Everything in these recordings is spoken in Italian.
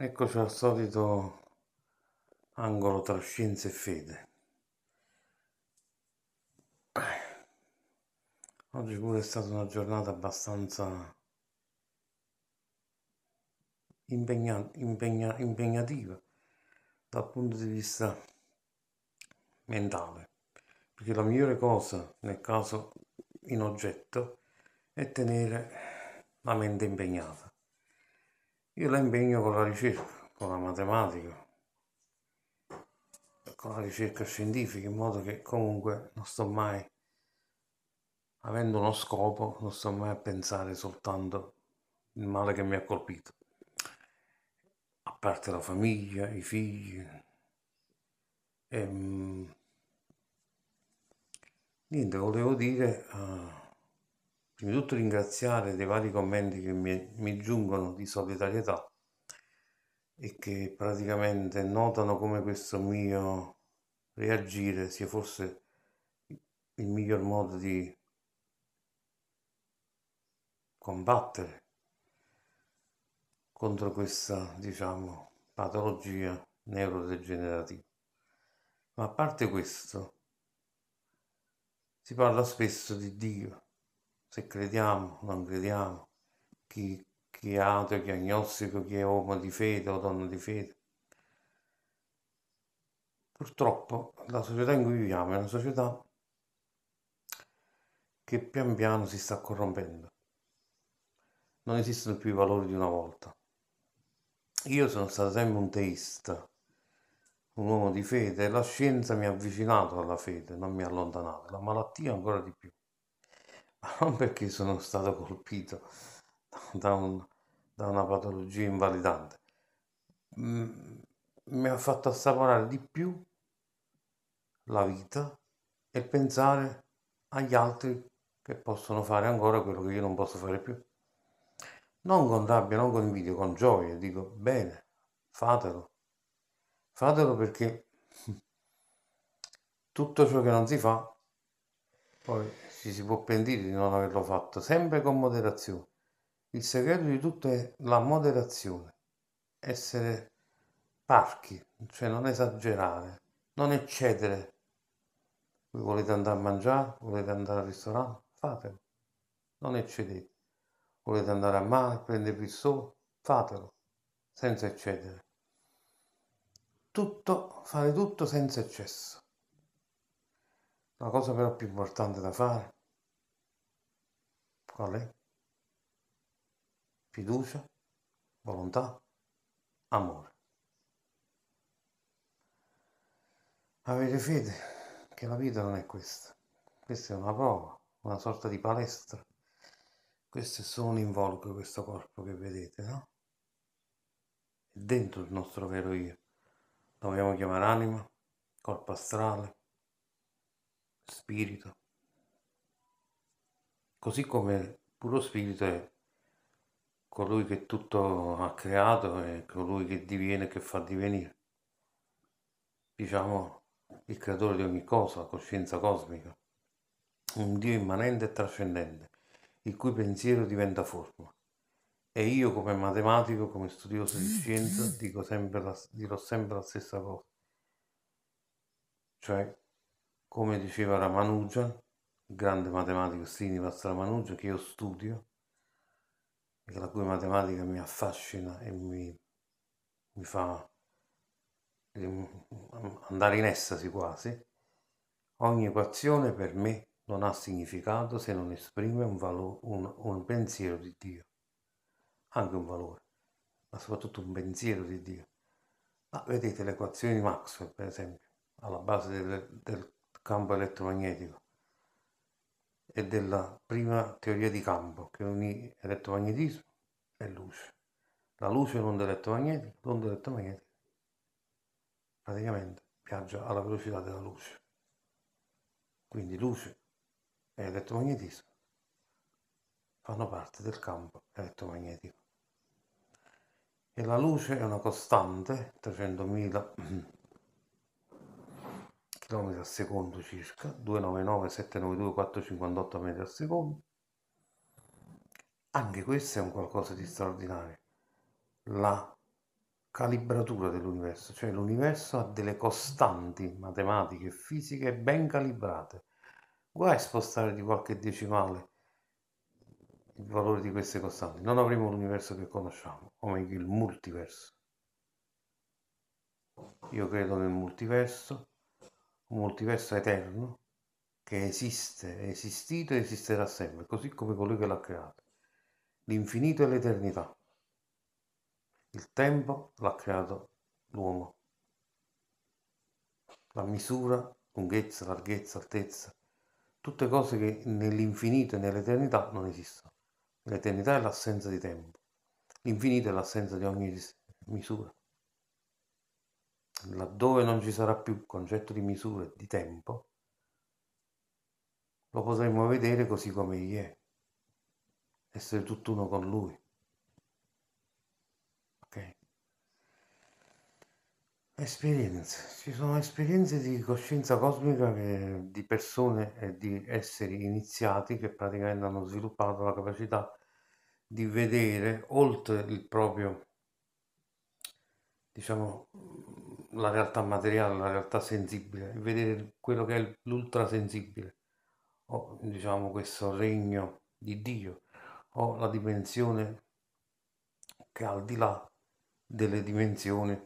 Eccoci al solito angolo tra scienza e fede. Oggi pure è stata una giornata abbastanza impegna, impegna, impegnativa dal punto di vista mentale, perché la migliore cosa nel caso in oggetto è tenere la mente impegnata io la impegno con la ricerca, con la matematica, con la ricerca scientifica, in modo che comunque non sto mai, avendo uno scopo, non sto mai a pensare soltanto il male che mi ha colpito. A parte la famiglia, i figli, e, ehm, niente, volevo dire... Uh, prima di tutto ringraziare dei vari commenti che mi, mi giungono di solidarietà e che praticamente notano come questo mio reagire sia forse il miglior modo di combattere contro questa, diciamo, patologia neurodegenerativa. Ma a parte questo, si parla spesso di Dio se crediamo o non crediamo, chi, chi è ateo, chi è agnostico, chi è uomo di fede o donna di fede. Purtroppo la società in cui viviamo è una società che pian piano si sta corrompendo. Non esistono più i valori di una volta. Io sono stato sempre un teista, un uomo di fede, e la scienza mi ha avvicinato alla fede, non mi ha allontanato, la malattia ancora di più non ah, perché sono stato colpito da, un, da una patologia invalidante. Mm, mi ha fatto assaporare di più la vita e pensare agli altri che possono fare ancora quello che io non posso fare più. Non con rabbia, non con invidia, con gioia, dico bene, fatelo. Fatelo perché tutto ciò che non si fa poi ci si può pentire di non averlo fatto, sempre con moderazione. Il segreto di tutto è la moderazione, essere parchi, cioè non esagerare, non eccedere. Voi volete andare a mangiare, volete andare al ristorante, fatelo, non eccedete. Volete andare a mare, prendervi il sole, fatelo, senza eccedere. Tutto, fare tutto senza eccesso. La cosa però più importante da fare qual è? Fiducia, volontà, amore. Avete fede che la vita non è questa. Questa è una prova, una sorta di palestra. Questo è solo un involucro, questo corpo che vedete, no? È dentro il nostro vero io. Lo vogliamo chiamare anima, corpo astrale, spirito così come puro spirito è colui che tutto ha creato e colui che diviene, che fa divenire. Diciamo il creatore di ogni cosa, coscienza cosmica, un Dio immanente e trascendente, il cui pensiero diventa forma. E io come matematico, come studioso di scienza, dico sempre la, dirò sempre la stessa cosa. Cioè, come diceva Ramanujan, grande matematico Siniva Stramanuggio che io studio e la cui matematica mi affascina e mi, mi fa andare in estasi quasi, ogni equazione per me non ha significato se non esprime un, valo, un, un pensiero di Dio, anche un valore, ma soprattutto un pensiero di Dio. Ma vedete le equazioni di Maxwell, per esempio, alla base del, del campo elettromagnetico, e della prima teoria di campo che unì elettromagnetismo e luce. La luce è un'onda elettromagnetica, l'onda elettromagnetica praticamente viaggia alla velocità della luce. Quindi luce e elettromagnetismo fanno parte del campo elettromagnetico. E la luce è una costante, 300.000 km al secondo circa, 299 792 458 metri al secondo. Anche questo è un qualcosa di straordinario. La calibratura dell'universo, cioè l'universo ha delle costanti matematiche e fisiche ben calibrate. Guai spostare di qualche decimale il valore di queste costanti, non avremo l'universo che conosciamo, o meglio il multiverso. Io credo nel multiverso, un multiverso eterno che esiste, è esistito e esisterà sempre, così come colui che l'ha creato. L'infinito e l'eternità. Il tempo l'ha creato l'uomo. La misura, lunghezza, larghezza, altezza, tutte cose che nell'infinito e nell'eternità non esistono. L'eternità è l'assenza di tempo, l'infinito è l'assenza di ogni misura laddove non ci sarà più concetto di misura e di tempo, lo potremo vedere così come egli è, essere tutt'uno con lui. Ok? Esperienze. Ci sono esperienze di coscienza cosmica che, di persone e di esseri iniziati che praticamente hanno sviluppato la capacità di vedere oltre il proprio, diciamo, la realtà materiale, la realtà sensibile, e vedere quello che è l'ultra sensibile, o diciamo questo regno di Dio, o la dimensione che al di là delle dimensioni,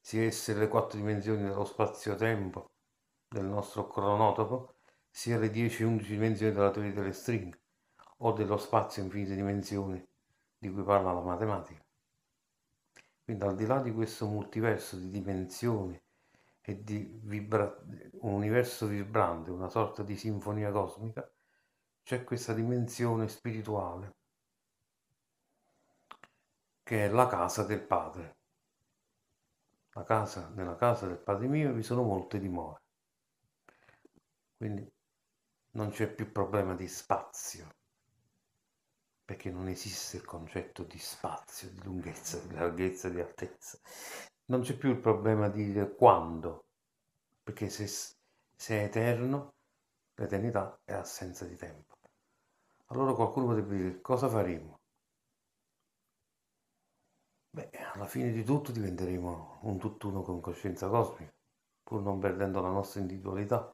sia esse le quattro dimensioni dello spazio-tempo, del nostro cronotopo, sia le 10-11 dimensioni della teoria delle stringhe, o dello spazio in infinite dimensioni di cui parla la matematica. Quindi al di là di questo multiverso di dimensioni e di vibra- un universo vibrante, una sorta di sinfonia cosmica, c'è questa dimensione spirituale che è la casa del Padre. La casa, nella casa del Padre mio vi sono molte dimore. Quindi non c'è più problema di spazio perché non esiste il concetto di spazio, di lunghezza, di larghezza, di altezza. Non c'è più il problema di dire quando, perché se, se è eterno, l'eternità è assenza di tempo. Allora qualcuno potrebbe dire cosa faremo? Beh, alla fine di tutto diventeremo un tutt'uno con coscienza cosmica, pur non perdendo la nostra individualità,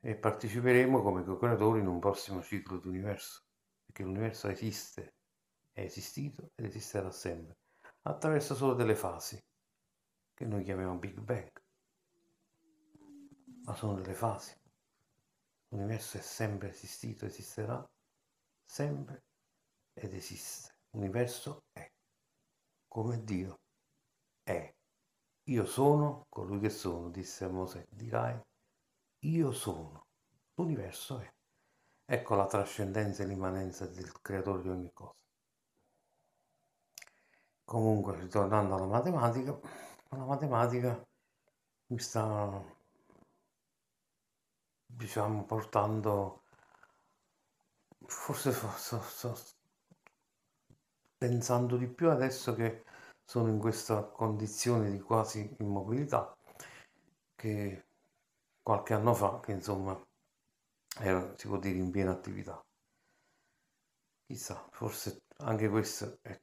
e parteciperemo come co-creatori in un prossimo ciclo di universo perché l'universo esiste, è esistito ed esisterà sempre, attraverso solo delle fasi, che noi chiamiamo Big Bang. Ma sono delle fasi. L'universo è sempre esistito, esisterà sempre ed esiste. L'universo è come Dio è. Io sono colui che sono, disse Mosè. Dirai, io sono. L'universo è. Ecco la trascendenza e l'immanenza del creatore di ogni cosa. Comunque, ritornando alla matematica, la matematica mi sta, diciamo, portando, forse, forse, forse pensando di più adesso che sono in questa condizione di quasi immobilità che qualche anno fa, che insomma era, si può dire, in piena attività. Chissà, forse anche questo è,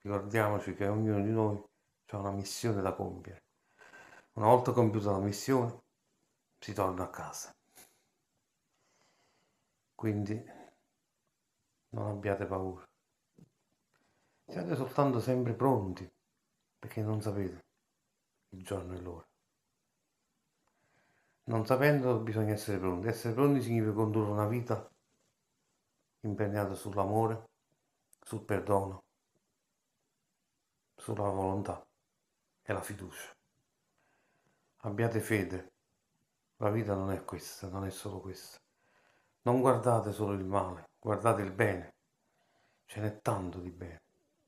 ricordiamoci che ognuno di noi ha una missione da compiere. Una volta compiuta la missione, si torna a casa. Quindi non abbiate paura. Siate soltanto sempre pronti, perché non sapete il giorno e l'ora. Non sapendo bisogna essere pronti. Essere pronti significa condurre una vita impegnata sull'amore, sul perdono, sulla volontà e la fiducia. Abbiate fede, la vita non è questa, non è solo questa. Non guardate solo il male, guardate il bene. Ce n'è tanto di bene,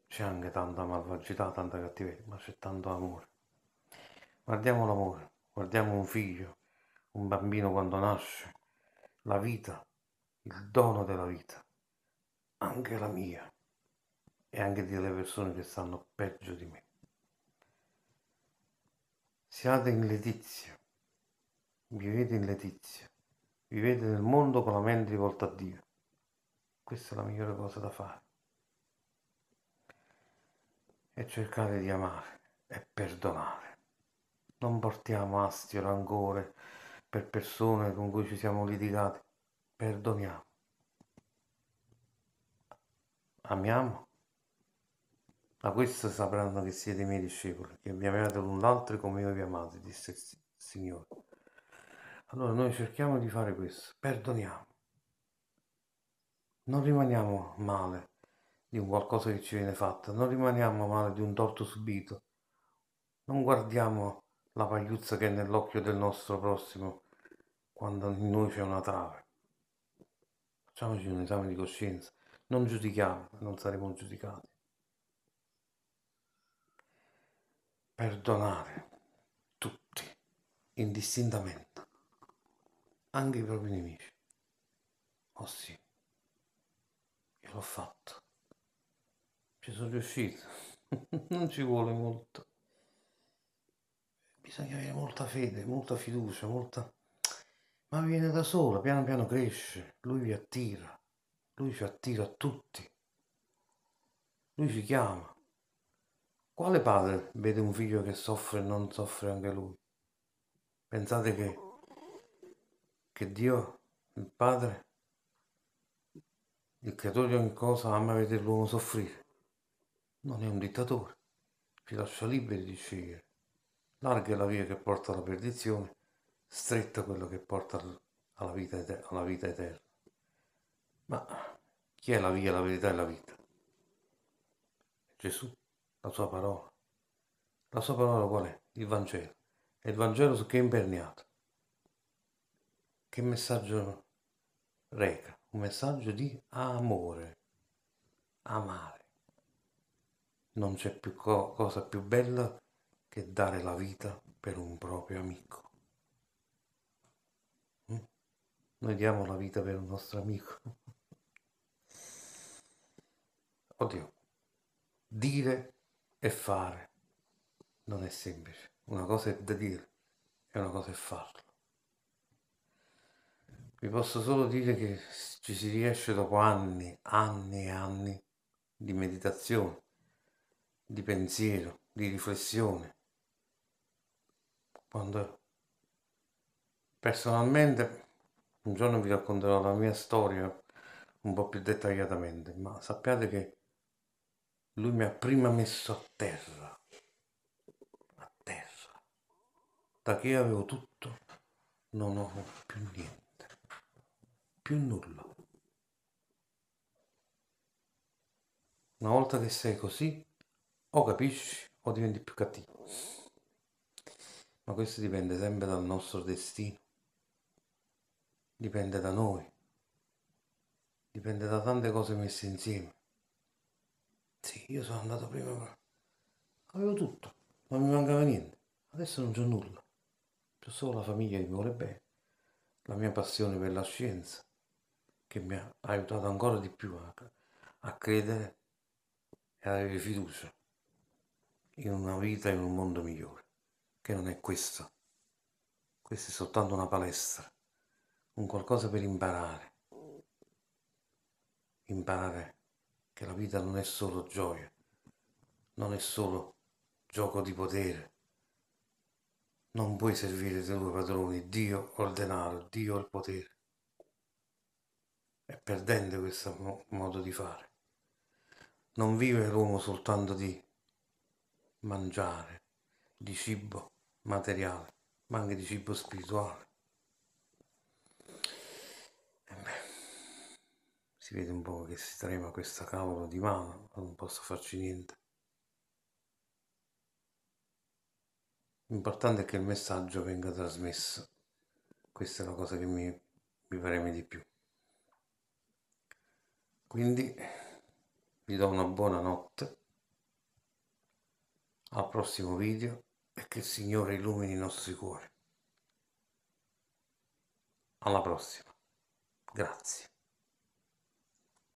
c'è anche tanta malvagità, tanta cattiveria, ma c'è tanto amore. Guardiamo l'amore, guardiamo un figlio, un bambino quando nasce, la vita, il dono della vita, anche la mia e anche delle persone che stanno peggio di me. Siate in letizia, vivete in letizia, vivete nel mondo con la mente rivolta a Dio. Questa è la migliore cosa da fare. E cercate di amare e perdonare. Non portiamo astio, rancore, per persone con cui ci siamo litigati, perdoniamo. Amiamo. A questo sapranno che siete i miei discepoli, che vi amate l'un l'altro come io vi amate, disse il Signore. Allora noi cerchiamo di fare questo, perdoniamo. Non rimaniamo male di un qualcosa che ci viene fatto, non rimaniamo male di un torto subito, non guardiamo la pagliuzza che è nell'occhio del nostro prossimo quando in noi c'è una trave. Facciamoci un esame di coscienza, non giudichiamo, non saremo giudicati. Perdonare tutti, indistintamente, anche i propri nemici. Oh sì, io l'ho fatto, ci sono riuscito, non ci vuole molto bisogna avere molta fede, molta fiducia, molta... ma viene da sola, piano piano cresce, lui vi attira, lui ci attira a tutti, lui ci chiama. Quale padre vede un figlio che soffre e non soffre anche lui? Pensate che, che Dio, il Padre, il creatore di ogni cosa ama vedere l'uomo soffrire. Non è un dittatore, ci lascia liberi di scegliere. Larga è la via che porta alla perdizione, stretta quello che porta alla vita, eterna, alla vita eterna. Ma chi è la via, la verità e la vita? Gesù, la sua parola. La sua parola qual è? Il Vangelo. E il Vangelo su che è imperniato. Che messaggio reca? Un messaggio di amore. Amare. Non c'è più co- cosa più bella che dare la vita per un proprio amico. Mm? Noi diamo la vita per un nostro amico. Oddio, dire e fare non è semplice. Una cosa è da dire e una cosa è farlo. Vi posso solo dire che ci si riesce dopo anni, anni e anni di meditazione, di pensiero, di riflessione, quando personalmente un giorno vi racconterò la mia storia un po' più dettagliatamente, ma sappiate che lui mi ha prima messo a terra, a terra. Da che avevo tutto, non ho più niente, più nulla. Una volta che sei così, o capisci o diventi più cattivo ma questo dipende sempre dal nostro destino, dipende da noi, dipende da tante cose messe insieme. Sì, io sono andato prima, avevo tutto, non mi mancava niente, adesso non c'è nulla, c'è solo la famiglia che mi vuole bene, la mia passione per la scienza, che mi ha aiutato ancora di più a, a credere e avere fiducia in una vita e in un mondo migliore che non è questo. Questa è soltanto una palestra, un qualcosa per imparare. Imparare che la vita non è solo gioia, non è solo gioco di potere. Non puoi servire due padroni, Dio o il denaro, Dio o il potere. È perdente questo modo di fare. Non vive l'uomo soltanto di mangiare, di cibo, materiale, ma anche di cibo spirituale. Eh beh, si vede un po' che si trema questa cavolo di mano, non posso farci niente. L'importante è che il messaggio venga trasmesso. Questa è la cosa che mi, mi preme di più. Quindi vi do una buona notte. Al prossimo video e che il Signore illumini i nostri cuori. Alla prossima. Grazie.